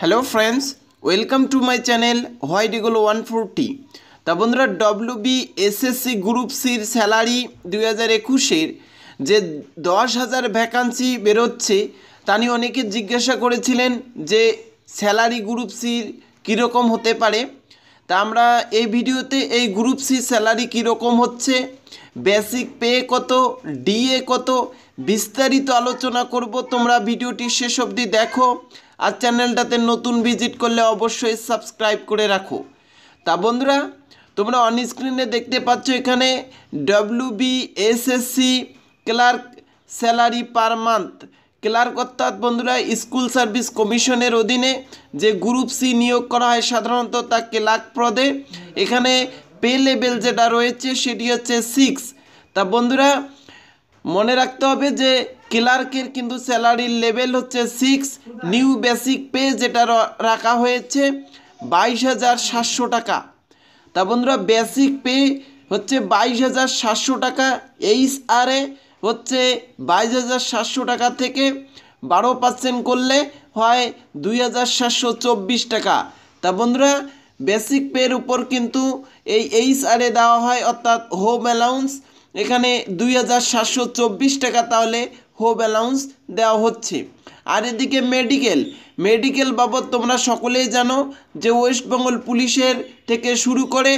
hello friends welcome to my channel white eagle one forty তা বন্ধুরা W B SSC group সির salary দুই হাজার একুশের যে দশ হাজার ভ্যাকান্সি বেরোচ্ছে তা নিয়ে অনেকে জিজ্ঞাসা করেছিলেন যে স্যালারি গ্রুপ সির কীরকম হতে পারে তা আমরা এই ভিডিওতে এই গ্রুপ সি স্যালারি কীরকম হচ্ছে বেসিক পে কত ডিএ কত বিস্তারিত আলোচনা করব তোমরা ভিডিওটি শেষ অবধি দেখো আর চ্যানেলটাতে নতুন ভিজিট করলে অবশ্যই সাবস্ক্রাইব করে রাখো তা বন্ধুরা তোমরা অন স্ক্রিনে দেখতে পাচ্ছ এখানে W B clerk salary per month clerk অর্থাৎ বন্ধুরা স্কুল সার্ভিস কমিশনের অধীনে যে গ্রুপ সি নিয়োগ করা হয় সাধারণত তা ক্লার্ক প্রদে এখানে পে লেভেল যেটা রয়েছে সেটি হচ্ছে সিক্স তা বন্ধুরা মনে রাখতে হবে যে ক্লার্কের কিন্তু স্যালারির লেভেল হচ্ছে সিক্স নিউ বেসিক পে যেটা রাখা হয়েছে বাইশ হাজার সাতশো টাকা তা বন্ধুরা বেসিক পে হচ্ছে বাইশ হাজার সাতশো টাকা এইচ আর এ হচ্ছে বাইশ হাজার সাতশো টাকা থেকে বারো পার্সেন্ট করলে হয় দুই হাজার সাতশো চব্বিশ টাকা তা বন্ধুরা বেসিক পের উপর কিন্তু এই এইচ আর এ দেওয়া হয় অর্থাৎ হোম অ্যালাউন্স এখানে দুই হাজার সাতশো চব্বিশ টাকা তাহলে হোম অ্যালাউন্স দেওয়া হচ্ছে আর এদিকে মেডিকেল মেডিকেল বাবদ তোমরা সকলেই জানো যে ওয়েস্টবেঙ্গল পুলিশের থেকে শুরু করে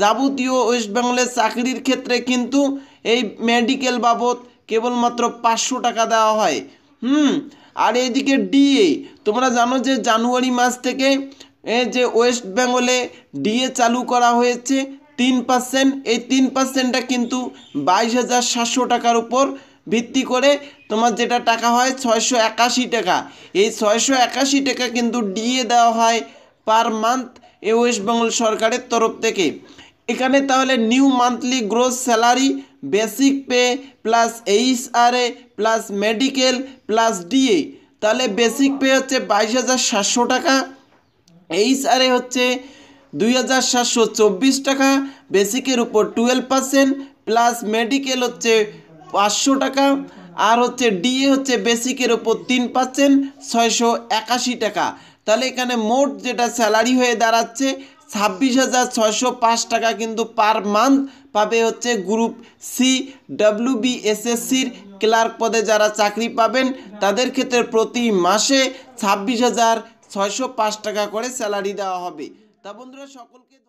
যাবতীয় ওয়েস্টবেঙ্গলের চাকরির ক্ষেত্রে কিন্তু এই মেডিকেল বাবদ কেবলমাত্র পাঁচশো টাকা দেওয়া হয় হুম আর এইদিকে ডিএ তোমরা জানো যে জানুয়ারি মাস থেকে যে ওয়েস্ট বেঙ্গলে ডিএ চালু করা হয়েছে তিন পার্সেন্ট এই তিন পার্সেন্টটা কিন্তু বাইশ হাজার সাতশো টাকার উপর ভিত্তি করে তোমার যেটা টাকা হয় ছয়শো একাশি টাকা এই ছয়শো একাশি টাকা কিন্তু ডিএ দেওয়া হয় পার মান্থ এ ওয়েস্ট বেঙ্গল সরকারের তরফ থেকে এখানে তাহলে new monthly gross salary basic pay plus HRA plus medical plus DA তাহলে বেসিক পে হচ্ছে বাইশ হাজার সাতশো টাকা এইচআরএ হচ্ছে দুই হাজার সাতশো চব্বিশ টাকা বেসিকের উপর টুয়েলভ পার্সেন্ট প্লাস মেডিকেল হচ্ছে পাঁচশো টাকা আর হচ্ছে ডিএ হচ্ছে বেসিকের ওপর তিন পার্সেন্ট ছয়শো একাশি টাকা তাহলে এখানে মোট যেটা স্যালারি হয়ে দাঁড়াচ্ছে ছাব্বিশ হাজার ছয়শো পাঁচ টাকা কিন্তু পার মান্থ পাবে হচ্ছে গ্রুপ সি ডাব্লিউ বি এসএসসির ক্লার্ক পদে যারা চাকরি পাবেন তাদের ক্ষেত্রে প্রতি মাসে ছাব্বিশ হাজার ছয়শো পাঁচ টাকা করে স্যালারি দেওয়া হবে তা বন্ধুরা সকলকে